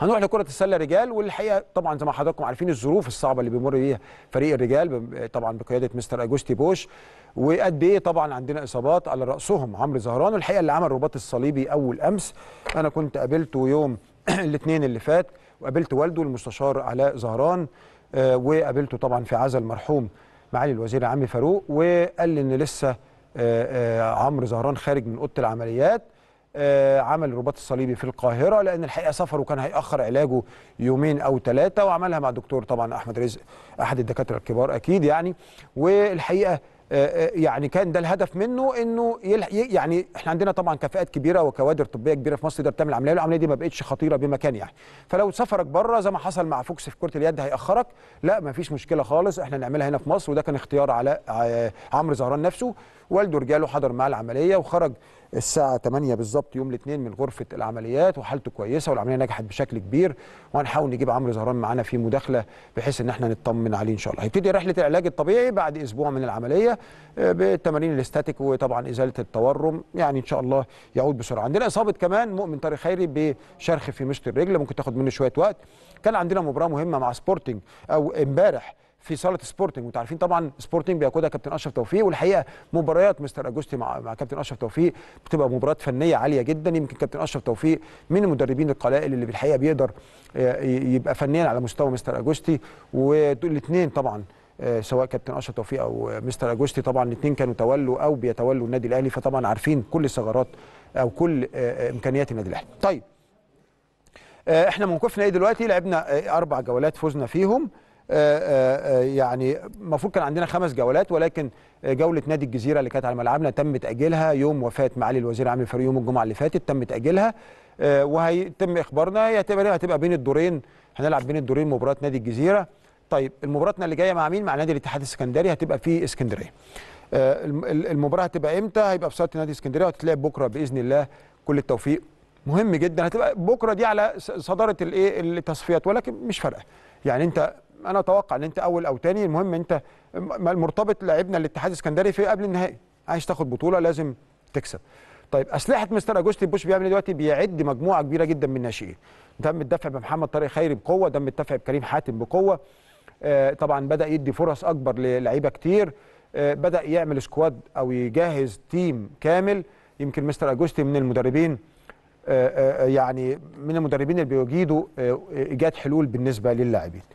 هنروح لكره السله رجال والحقيقه طبعا زي ما حضراتكم عارفين الظروف الصعبه اللي بيمر بيها فريق الرجال طبعا بقياده مستر اجوستي بوش وقد ايه طبعا عندنا اصابات على راسهم عمرو زهران والحقيقه اللي عمل رباط الصليبي اول امس انا كنت قابلته يوم الاثنين اللي فات وقابلت والده المستشار علاء زهران آه، وقابلته طبعا في عزا المرحوم معالي الوزير عمي فاروق وقال لي ان لسه آه، آه، عمرو زهران خارج من اوضه العمليات آه، عمل الرباط الصليبي في القاهره لان الحقيقه سفره كان هياخر علاجه يومين او ثلاثه وعملها مع دكتور طبعا احمد رزق احد الدكاتره الكبار اكيد يعني والحقيقه آه، آه، يعني كان ده الهدف منه انه يعني احنا عندنا طبعا كفاءات كبيره وكوادر طبيه كبيره في مصر تقدر تعمل العمليه العمليه دي ما بقتش خطيره بمكان يعني فلو سفرك بره زي ما حصل مع فوكس في كره اليد هياخرك لا ما فيش مشكله خالص احنا نعملها هنا في مصر وده كان اختيار على آه، عمرو زهران نفسه والده رجاله حضر معاه العمليه وخرج الساعة 8 بالظبط يوم الاثنين من غرفة العمليات وحالته كويسة والعملية نجحت بشكل كبير وهنحاول نجيب عمرو زهران معانا في مداخلة بحيث ان احنا نطمن عليه ان شاء الله. هيبتدي رحلة العلاج الطبيعي بعد اسبوع من العملية بالتمارين الاستاتيك وطبعا ازاله التورم يعني ان شاء الله يعود بسرعه عندنا اصابه كمان مؤمن طارق خيري بشرخ في مشط الرجل ممكن تاخد منه شويه وقت كان عندنا مباراه مهمه مع سبورتنج او امبارح في صاله سبورتنج وتعرفين عارفين طبعا سبورتنج بيقودها كابتن اشرف توفيق والحقيقه مباريات مستر اجوستي مع مع كابتن اشرف توفيق بتبقى مباريات فنيه عاليه جدا يمكن كابتن اشرف توفيق من المدربين القلائل اللي بالحقيقه بيقدر آه، يبقى فنيا على مستوى مستر اجوستي والاثنين طبعا آه، سواء كابتن اشرف توفيق او مستر اجوستي طبعا الاثنين كانوا تولوا او بيتولوا النادي الاهلي فطبعا عارفين كل ثغرات او كل آه، آه، امكانيات النادي الاهلي طيب احنا موقفنا ايه دلوقتي لعبنا اربع جولات فزنا فيهم يعني المفروض كان عندنا خمس جولات ولكن جوله نادي الجزيره اللي كانت على ملعبنا تم تاجيلها يوم وفاه معالي الوزير عامل الفريق يوم الجمعه اللي فاتت تم تاجيلها وهيتم اخبارنا هي هتبقى بين الدورين هنلعب بين الدورين مباراه نادي الجزيره طيب مباراتنا اللي جايه مع مين مع نادي الاتحاد السكندري هتبقى في اسكندريه آه، المباراه هتبقى امتى هيبقى في صاله نادي اسكندريه وهتتلعب بكره باذن الله كل التوفيق مهم جدا هتبقى بكره دي على صداره الايه التصفيات ولكن مش فارقه يعني انت انا اتوقع ان انت اول او تاني المهم انت مرتبط لاعبنا الاتحاد السكندري في قبل النهائي عايز تاخد بطوله لازم تكسب طيب اسلحه مستر اجوستي بوش بيعمل إيه دلوقتي بيعد مجموعه كبيره جدا من الناشئين دم الدفع بمحمد طارق خيري بقوه دم الدفع بكريم حاتم بقوه آه، طبعا بدا يدي فرص اكبر للعيبه كتير آه، بدا يعمل سكواد او يجهز تيم كامل يمكن مستر اجوستي من المدربين آه، يعني من المدربين اللي بيجيدوا ايجاد حلول بالنسبه للاعبين